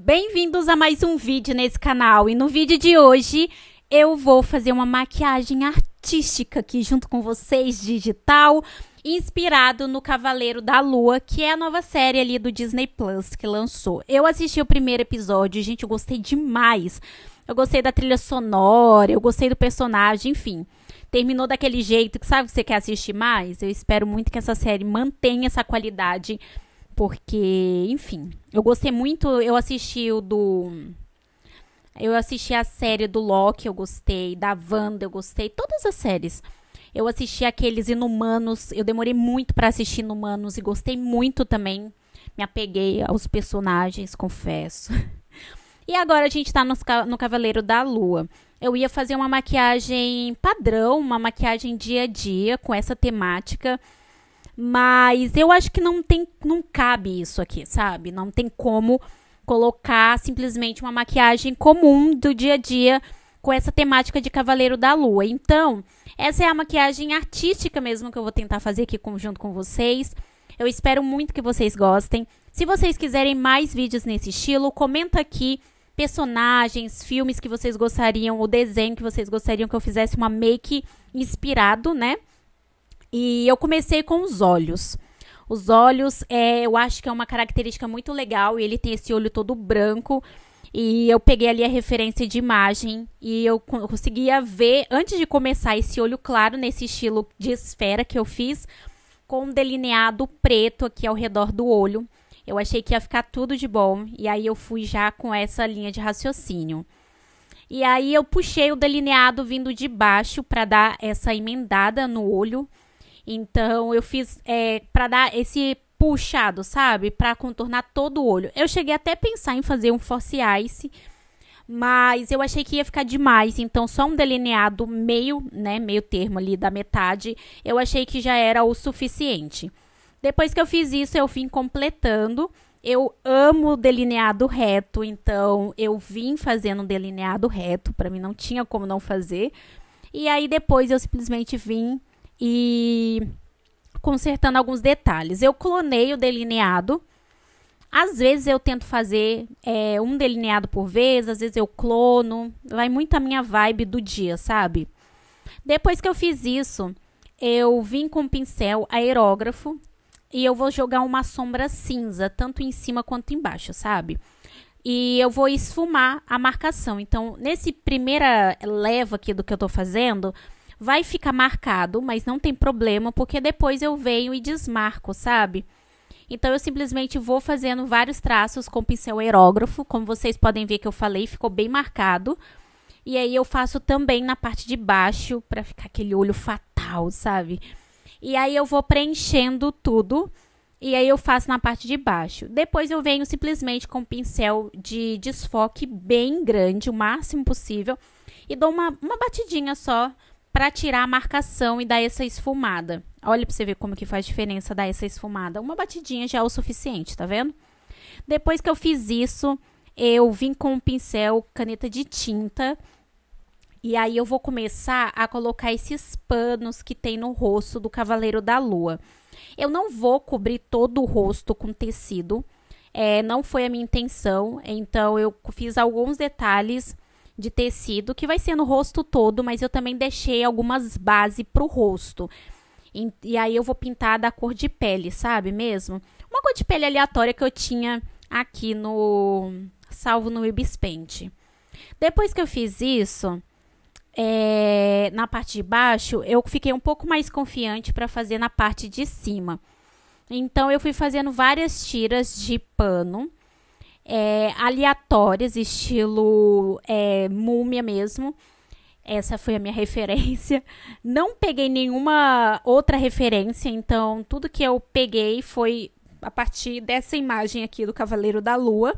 Bem-vindos a mais um vídeo nesse canal e no vídeo de hoje eu vou fazer uma maquiagem artística aqui junto com vocês, digital, inspirado no Cavaleiro da Lua, que é a nova série ali do Disney Plus que lançou. Eu assisti o primeiro episódio, gente, eu gostei demais. Eu gostei da trilha sonora, eu gostei do personagem, enfim. Terminou daquele jeito que sabe que você quer assistir mais? Eu espero muito que essa série mantenha essa qualidade porque, enfim, eu gostei muito, eu assisti o do eu assisti a série do Loki, eu gostei, da Wanda, eu gostei, todas as séries. Eu assisti aqueles Inumanos, eu demorei muito para assistir Inumanos e gostei muito também. Me apeguei aos personagens, confesso. E agora a gente tá no, no Cavaleiro da Lua. Eu ia fazer uma maquiagem padrão, uma maquiagem dia a dia com essa temática mas eu acho que não tem, não cabe isso aqui, sabe? Não tem como colocar simplesmente uma maquiagem comum do dia a dia com essa temática de Cavaleiro da Lua. Então, essa é a maquiagem artística mesmo que eu vou tentar fazer aqui junto com vocês. Eu espero muito que vocês gostem. Se vocês quiserem mais vídeos nesse estilo, comenta aqui personagens, filmes que vocês gostariam, o desenho que vocês gostariam que eu fizesse uma make inspirado, né? E eu comecei com os olhos. Os olhos, é, eu acho que é uma característica muito legal. E ele tem esse olho todo branco. E eu peguei ali a referência de imagem e eu conseguia ver, antes de começar, esse olho claro nesse estilo de esfera que eu fiz, com um delineado preto aqui ao redor do olho. Eu achei que ia ficar tudo de bom. E aí eu fui já com essa linha de raciocínio. E aí eu puxei o delineado vindo de baixo para dar essa emendada no olho. Então eu fiz é, para dar esse puxado, sabe? Para contornar todo o olho. Eu cheguei até a pensar em fazer um force ice, mas eu achei que ia ficar demais, então só um delineado meio, né, meio termo ali da metade, eu achei que já era o suficiente. Depois que eu fiz isso, eu vim completando. Eu amo delineado reto, então eu vim fazendo um delineado reto, para mim não tinha como não fazer. E aí depois eu simplesmente vim e consertando alguns detalhes. Eu clonei o delineado. Às vezes eu tento fazer é, um delineado por vez, às vezes eu clono. Vai muito a minha vibe do dia, sabe? Depois que eu fiz isso, eu vim com um pincel aerógrafo e eu vou jogar uma sombra cinza, tanto em cima quanto embaixo, sabe? E eu vou esfumar a marcação. Então, nesse primeira leva aqui do que eu tô fazendo, vai ficar marcado, mas não tem problema, porque depois eu venho e desmarco, sabe? Então eu simplesmente vou fazendo vários traços com pincel aerógrafo, como vocês podem ver que eu falei, ficou bem marcado. E aí eu faço também na parte de baixo para ficar aquele olho fatal, sabe? E aí eu vou preenchendo tudo. E aí eu faço na parte de baixo. Depois eu venho simplesmente com um pincel de desfoque bem grande, o máximo possível, e dou uma, uma batidinha só para tirar a marcação e dar essa esfumada. Olha para você ver como que faz diferença dar essa esfumada. Uma batidinha já é o suficiente, tá vendo? Depois que eu fiz isso, eu vim com um pincel, caneta de tinta, e aí eu vou começar a colocar esses panos que tem no rosto do Cavaleiro da Lua. Eu não vou cobrir todo o rosto com tecido, é, não foi a minha intenção, então eu fiz alguns detalhes de tecido, que vai ser no rosto todo, mas eu também deixei algumas bases pro rosto. E, e aí eu vou pintar da cor de pele, sabe mesmo? Uma cor de pele aleatória que eu tinha aqui no... salvo no Ibis Paint. Depois que eu fiz isso, é, na parte de baixo, eu fiquei um pouco mais confiante para fazer na parte de cima. Então, eu fui fazendo várias tiras de pano é, aleatórias, estilo é, múmia mesmo. Essa foi a minha referência. Não peguei nenhuma outra referência, então tudo que eu peguei foi a partir dessa imagem aqui do Cavaleiro da Lua.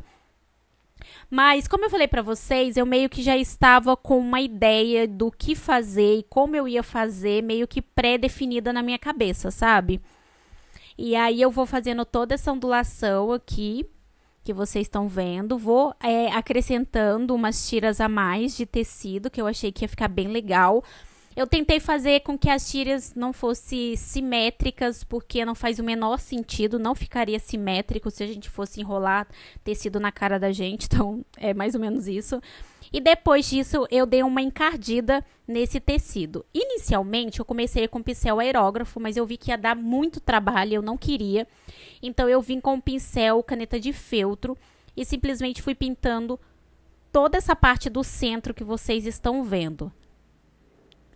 Mas, como eu falei para vocês, eu meio que já estava com uma ideia do que fazer e como eu ia fazer, meio que pré-definida na minha cabeça, sabe? E aí eu vou fazendo toda essa ondulação aqui que vocês estão vendo. Vou é, acrescentando umas tiras a mais de tecido, que eu achei que ia ficar bem legal. Eu tentei fazer com que as tiras não fossem simétricas, porque não faz o menor sentido, não ficaria simétrico se a gente fosse enrolar tecido na cara da gente, então é mais ou menos isso. E depois disso, eu dei uma encardida nesse tecido. Inicialmente, eu comecei com pincel aerógrafo, mas eu vi que ia dar muito trabalho, eu não queria. Então, eu vim com pincel caneta de feltro e simplesmente fui pintando toda essa parte do centro que vocês estão vendo.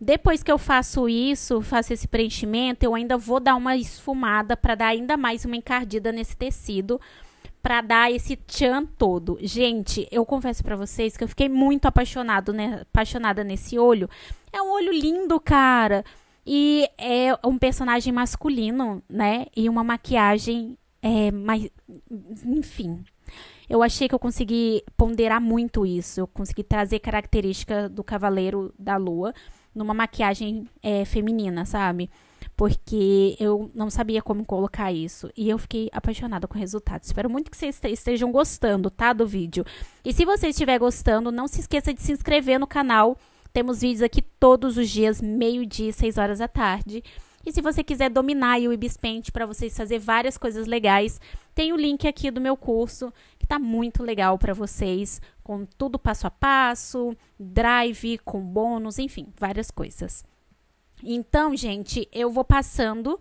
Depois que eu faço isso, faço esse preenchimento, eu ainda vou dar uma esfumada para dar ainda mais uma encardida nesse tecido para dar esse tchan todo. Gente, eu confesso para vocês que eu fiquei muito apaixonado, né? apaixonada nesse olho. É um olho lindo, cara. E é um personagem masculino, né? E uma maquiagem é mais enfim. Eu achei que eu consegui ponderar muito isso. Eu consegui trazer característica do Cavaleiro da Lua numa maquiagem é, feminina, sabe? Porque eu não sabia como colocar isso. E eu fiquei apaixonada com o resultado. Espero muito que vocês estejam gostando, tá? Do vídeo. E se você estiver gostando, não se esqueça de se inscrever no canal. Temos vídeos aqui todos os dias, meio-dia, 6 horas da tarde. E se você quiser dominar o Ibis para vocês fazer várias coisas legais, tem o link aqui do meu curso, que está muito legal para vocês, com tudo passo a passo, drive, com bônus, enfim, várias coisas. Então, gente, eu vou passando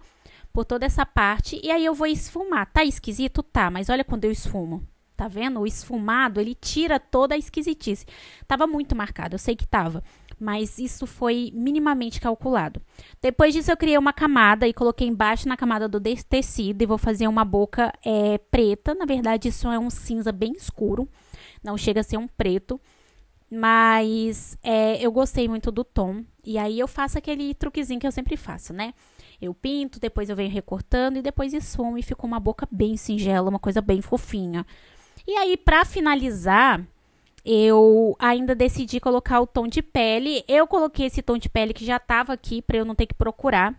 por toda essa parte e aí eu vou esfumar. Tá esquisito? Tá, mas olha quando eu esfumo. Tá vendo? O esfumado, ele tira toda a esquisitice. Tava muito marcado, eu sei que tava mas isso foi minimamente calculado. Depois disso, eu criei uma camada e coloquei embaixo na camada do tecido e vou fazer uma boca é, preta. Na verdade, isso é um cinza bem escuro, não chega a ser um preto. Mas é, eu gostei muito do tom. E aí eu faço aquele truquezinho que eu sempre faço, né? Eu pinto, depois eu venho recortando e depois esfumo e ficou uma boca bem singela, uma coisa bem fofinha. E aí, para finalizar, eu ainda decidi colocar o tom de pele. Eu coloquei esse tom de pele que já estava aqui para eu não ter que procurar.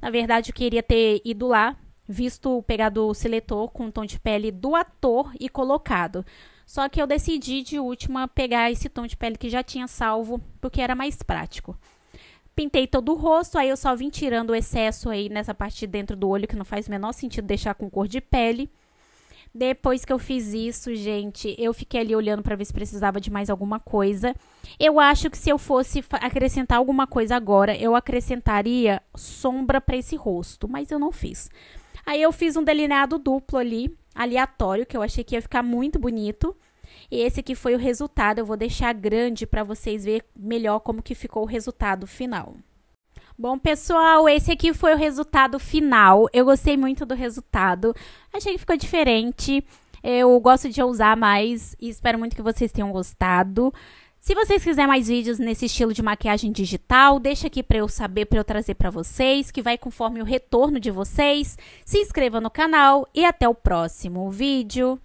Na verdade, eu queria ter ido lá, visto pegar o seletor com o tom de pele do ator e colocado. Só que eu decidi de última pegar esse tom de pele que já tinha salvo, porque era mais prático. Pintei todo o rosto, aí eu só vim tirando o excesso aí nessa parte de dentro do olho, que não faz o menor sentido deixar com cor de pele. Depois que eu fiz isso, gente, eu fiquei ali olhando para ver se precisava de mais alguma coisa. Eu acho que se eu fosse acrescentar alguma coisa agora, eu acrescentaria sombra para esse rosto, mas eu não fiz. Aí eu fiz um delineado duplo ali, aleatório, que eu achei que ia ficar muito bonito. E esse aqui foi o resultado, eu vou deixar grande para vocês ver melhor como que ficou o resultado final. Bom, pessoal, esse aqui foi o resultado final. Eu gostei muito do resultado. Achei que ficou diferente. Eu gosto de usar mais e espero muito que vocês tenham gostado. Se vocês quiserem mais vídeos nesse estilo de maquiagem digital, deixa aqui para eu saber, para eu trazer para vocês, que vai conforme o retorno de vocês. Se inscreva no canal e até o próximo vídeo.